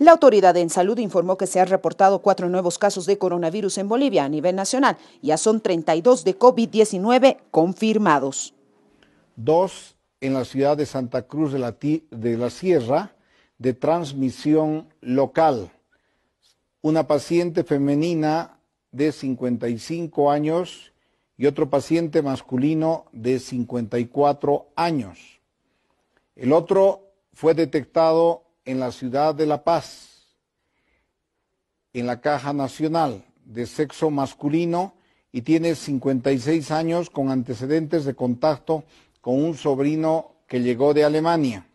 La autoridad en salud informó que se han reportado cuatro nuevos casos de coronavirus en Bolivia a nivel nacional. Ya son 32 de COVID-19 confirmados. Dos en la ciudad de Santa Cruz de la, de la Sierra de transmisión local. Una paciente femenina de 55 años y otro paciente masculino de 54 años. El otro fue detectado en la ciudad de La Paz, en la Caja Nacional, de sexo masculino y tiene 56 años con antecedentes de contacto con un sobrino que llegó de Alemania.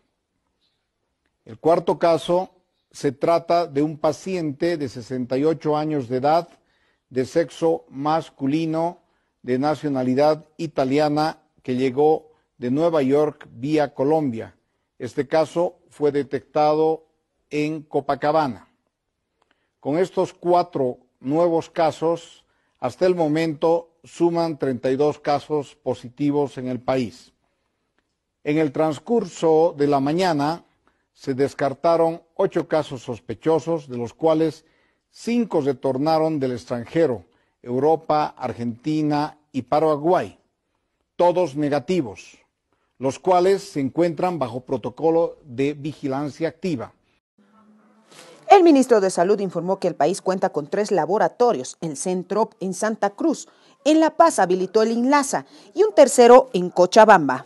El cuarto caso se trata de un paciente de 68 años de edad, de sexo masculino, de nacionalidad italiana, que llegó de Nueva York vía Colombia. Este caso fue detectado en Copacabana. Con estos cuatro nuevos casos, hasta el momento suman 32 casos positivos en el país. En el transcurso de la mañana se descartaron ocho casos sospechosos, de los cuales cinco retornaron del extranjero, Europa, Argentina y Paraguay, todos negativos los cuales se encuentran bajo protocolo de vigilancia activa. El ministro de Salud informó que el país cuenta con tres laboratorios, el Centro en Santa Cruz, en La Paz habilitó el INLASA y un tercero en Cochabamba.